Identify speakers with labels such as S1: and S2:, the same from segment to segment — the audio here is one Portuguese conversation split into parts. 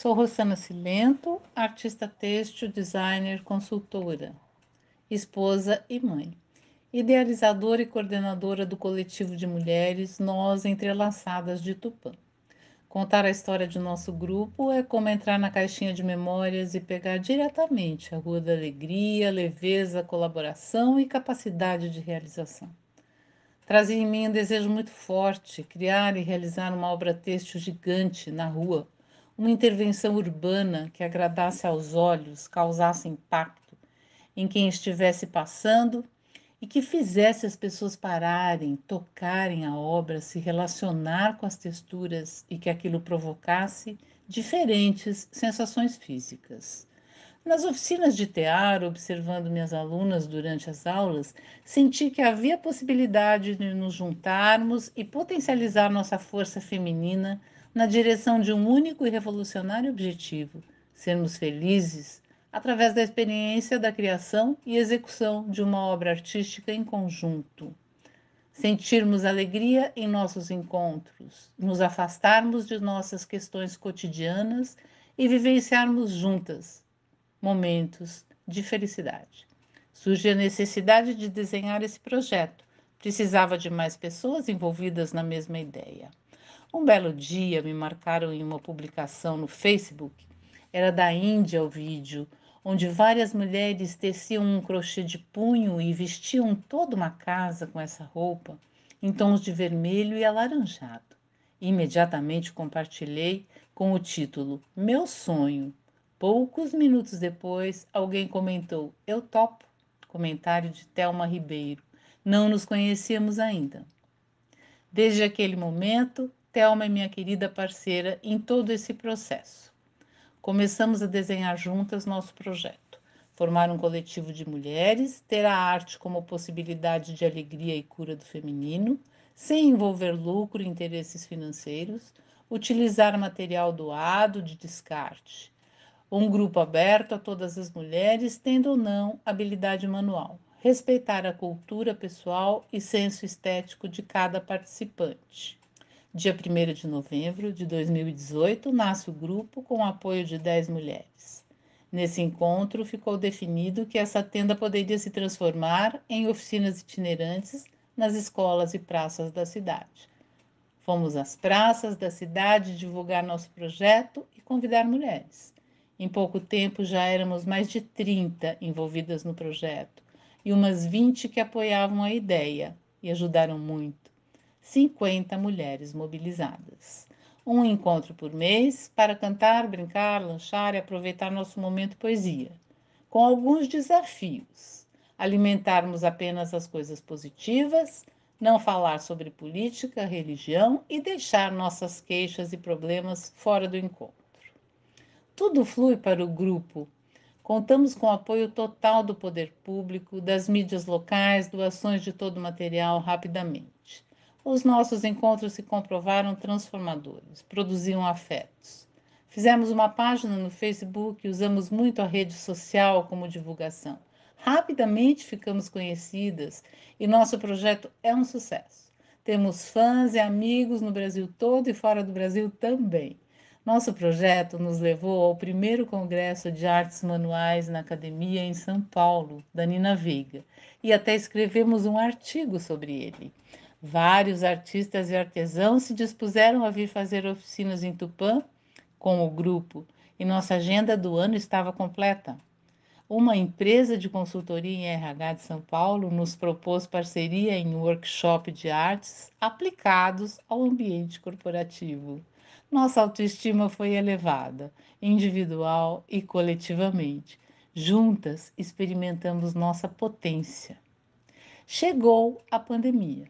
S1: Sou Rosana Silento, artista têxtil, designer, consultora, esposa e mãe. Idealizadora e coordenadora do coletivo de mulheres Nós Entrelaçadas de Tupã. Contar a história de nosso grupo é como entrar na caixinha de memórias e pegar diretamente a rua da alegria, leveza, colaboração e capacidade de realização. Trazia em mim um desejo muito forte, criar e realizar uma obra têxtil gigante na rua, uma intervenção urbana que agradasse aos olhos, causasse impacto em quem estivesse passando e que fizesse as pessoas pararem, tocarem a obra, se relacionar com as texturas e que aquilo provocasse diferentes sensações físicas. Nas oficinas de tear, observando minhas alunas durante as aulas, senti que havia possibilidade de nos juntarmos e potencializar nossa força feminina na direção de um único e revolucionário objetivo: sermos felizes através da experiência da criação e execução de uma obra artística em conjunto. Sentirmos alegria em nossos encontros, nos afastarmos de nossas questões cotidianas e vivenciarmos juntas momentos de felicidade. Surge a necessidade de desenhar esse projeto. Precisava de mais pessoas envolvidas na mesma ideia. Um belo dia me marcaram em uma publicação no Facebook. Era da Índia o vídeo, onde várias mulheres teciam um crochê de punho e vestiam toda uma casa com essa roupa, em tons de vermelho e alaranjado. Imediatamente compartilhei com o título Meu Sonho. Poucos minutos depois, alguém comentou: Eu topo. Comentário de Thelma Ribeiro. Não nos conhecíamos ainda. Desde aquele momento, Thelma é minha querida parceira em todo esse processo. Começamos a desenhar juntas nosso projeto, formar um coletivo de mulheres, ter a arte como possibilidade de alegria e cura do feminino, sem envolver lucro e interesses financeiros, utilizar material doado de descarte. Um grupo aberto a todas as mulheres, tendo ou não habilidade manual. Respeitar a cultura pessoal e senso estético de cada participante. Dia 1 de novembro de 2018, nasce o grupo com o apoio de 10 mulheres. Nesse encontro, ficou definido que essa tenda poderia se transformar em oficinas itinerantes nas escolas e praças da cidade. Fomos às praças da cidade divulgar nosso projeto e convidar mulheres. Em pouco tempo já éramos mais de 30 envolvidas no projeto e umas 20 que apoiavam a ideia e ajudaram muito. 50 mulheres mobilizadas. Um encontro por mês para cantar, brincar, lanchar e aproveitar nosso momento poesia, com alguns desafios. Alimentarmos apenas as coisas positivas, não falar sobre política, religião e deixar nossas queixas e problemas fora do encontro. Tudo flui para o grupo. Contamos com o apoio total do poder público, das mídias locais, doações de todo o material rapidamente. Os nossos encontros se comprovaram transformadores, produziam afetos. Fizemos uma página no Facebook e usamos muito a rede social como divulgação. Rapidamente ficamos conhecidas e nosso projeto é um sucesso. Temos fãs e amigos no Brasil todo e fora do Brasil também. Nosso projeto nos levou ao primeiro Congresso de Artes Manuais na Academia em São Paulo, da Nina Veiga, e até escrevemos um artigo sobre ele. Vários artistas e artesãos se dispuseram a vir fazer oficinas em Tupã com o grupo e nossa agenda do ano estava completa. Uma empresa de consultoria em RH de São Paulo nos propôs parceria em workshop de artes aplicados ao ambiente corporativo. Nossa autoestima foi elevada, individual e coletivamente. Juntas experimentamos nossa potência. Chegou a pandemia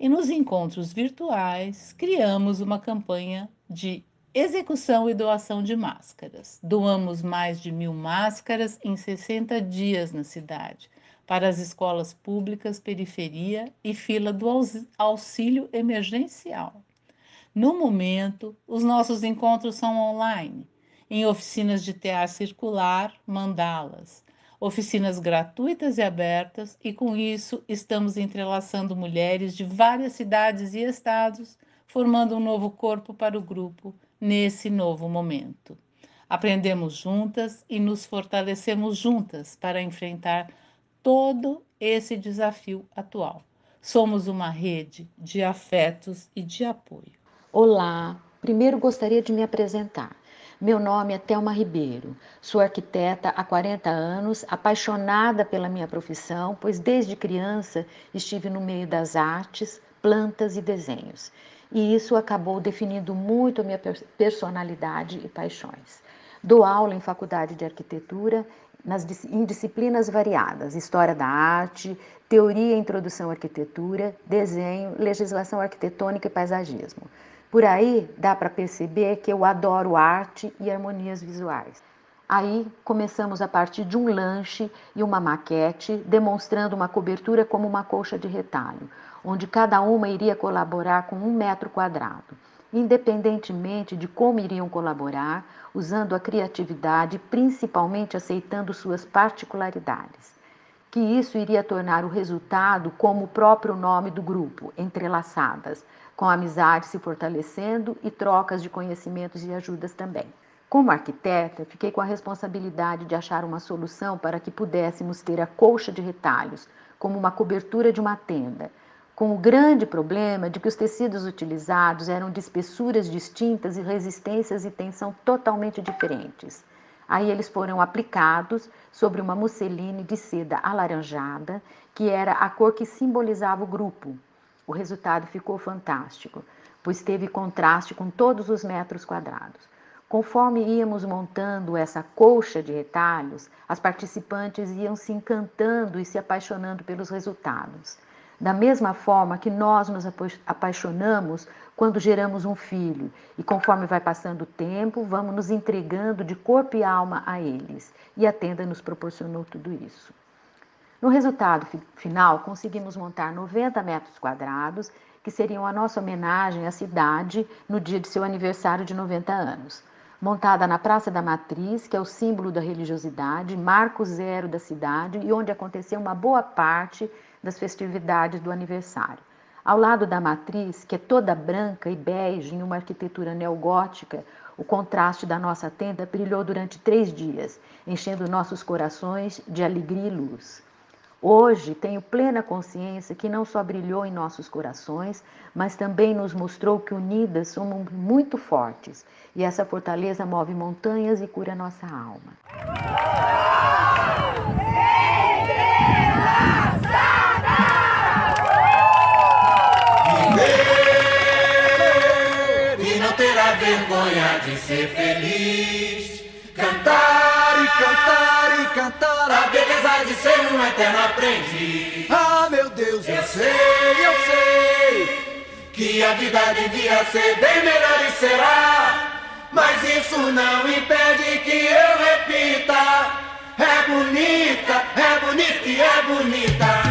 S1: e nos encontros virtuais criamos uma campanha de execução e doação de máscaras. Doamos mais de mil máscaras em 60 dias na cidade, para as escolas públicas, periferia e fila do auxílio emergencial. No momento, os nossos encontros são online, em oficinas de tear circular, mandalas, oficinas gratuitas e abertas, e com isso estamos entrelaçando mulheres de várias cidades e estados, formando um novo corpo para o grupo nesse novo momento. Aprendemos juntas e nos fortalecemos juntas para enfrentar
S2: todo
S1: esse desafio atual. Somos uma rede de afetos e de apoio.
S2: Olá, primeiro gostaria de me apresentar. Meu nome é Thelma Ribeiro, sou arquiteta há 40 anos, apaixonada pela minha profissão, pois desde criança estive no meio das artes, plantas e desenhos. E isso acabou definindo muito a minha personalidade e paixões. Dou aula em faculdade de arquitetura nas, em disciplinas variadas: história da arte, teoria e introdução à arquitetura, desenho, legislação arquitetônica e paisagismo. Por aí dá para perceber que eu adoro arte e harmonias visuais. Aí começamos a partir de um lanche e uma maquete, demonstrando uma cobertura como uma colcha de retalho, onde cada uma iria colaborar com um metro quadrado. Independentemente de como iriam colaborar, usando a criatividade, principalmente aceitando suas particularidades que isso iria tornar o resultado como o próprio nome do grupo, entrelaçadas, com amizade se fortalecendo e trocas de conhecimentos e ajudas também. Como arquiteta, fiquei com a responsabilidade de achar uma solução para que pudéssemos ter a colcha de retalhos, como uma cobertura de uma tenda, com o grande problema de que os tecidos utilizados eram de espessuras distintas e resistências e tensão totalmente diferentes. Aí eles foram aplicados sobre uma musseline de seda alaranjada, que era a cor que simbolizava o grupo. O resultado ficou fantástico, pois teve contraste com todos os metros quadrados. Conforme íamos montando essa colcha de retalhos, as participantes iam se encantando e se apaixonando pelos resultados. Da mesma forma que nós nos apaixonamos quando geramos um filho, e conforme vai passando o tempo, vamos nos entregando de corpo e alma a eles. E a tenda nos proporcionou tudo isso. No resultado final, conseguimos montar 90 metros quadrados, que seriam a nossa homenagem à cidade no dia de seu aniversário de 90 anos. Montada na Praça da Matriz, que é o símbolo da religiosidade, marco zero da cidade, e onde aconteceu uma boa parte das festividades do aniversário. Ao lado da matriz, que é toda branca e bege em uma arquitetura neogótica, o contraste da nossa tenda brilhou durante três dias, enchendo nossos corações de alegria e luz. Hoje tenho plena consciência que não só brilhou em nossos corações, mas também nos mostrou que unidas somos muito fortes e essa fortaleza move montanhas e cura nossa alma.
S3: vergonha de ser feliz. Cantar e cantar e cantar a beleza de ser um eterno aprendiz. Ah, meu Deus, eu, eu sei, eu sei que a vida devia ser bem melhor e será. Mas isso não impede que eu repita: é bonita, é bonita e é bonita.